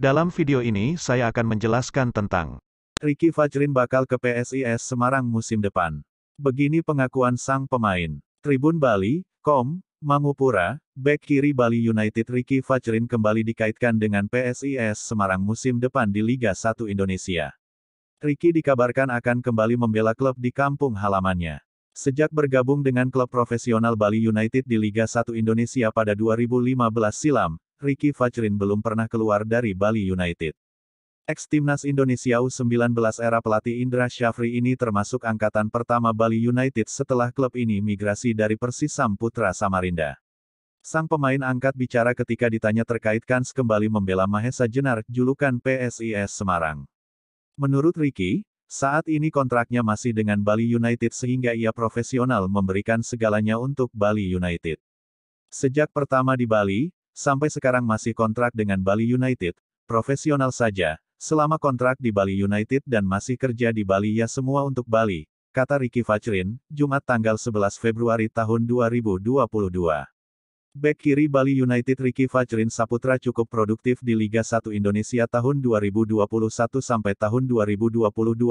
Dalam video ini saya akan menjelaskan tentang Ricky Fajrin bakal ke PSIS Semarang musim depan. Begini pengakuan sang pemain. Tribun Bali, Kom, Mangupura, bek kiri Bali United Ricky Fajrin kembali dikaitkan dengan PSIS Semarang musim depan di Liga 1 Indonesia. Ricky dikabarkan akan kembali membela klub di kampung halamannya. Sejak bergabung dengan klub profesional Bali United di Liga 1 Indonesia pada 2015 silam, Ricky Fajrin belum pernah keluar dari Bali United. Ex-timnas Indonesia U19 era pelatih Indra Syafri ini termasuk angkatan pertama Bali United setelah klub ini migrasi dari Persis Putra Samarinda. Sang pemain angkat bicara ketika ditanya terkait Kans kembali membela Mahesa Jenar, julukan PSIS Semarang. Menurut Ricky, saat ini kontraknya masih dengan Bali United sehingga ia profesional memberikan segalanya untuk Bali United. Sejak pertama di Bali, sampai sekarang masih kontrak dengan Bali United, profesional saja, selama kontrak di Bali United dan masih kerja di Bali ya semua untuk Bali, kata Ricky Fajrin, Jumat tanggal 11 Februari tahun 2022. Bek kiri Bali United Ricky Fajrin Saputra cukup produktif di Liga 1 Indonesia tahun 2021 sampai tahun 2022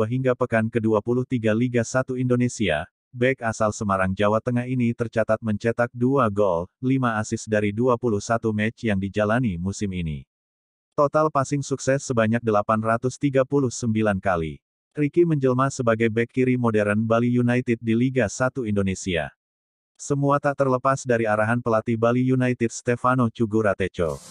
hingga pekan ke-23 Liga 1 Indonesia, Bek asal Semarang Jawa Tengah ini tercatat mencetak 2 gol, 5 asis dari 21 match yang dijalani musim ini. Total passing sukses sebanyak 839 kali. Ricky menjelma sebagai bek kiri modern Bali United di Liga 1 Indonesia. Semua tak terlepas dari arahan pelatih Bali United Stefano Cugurateco.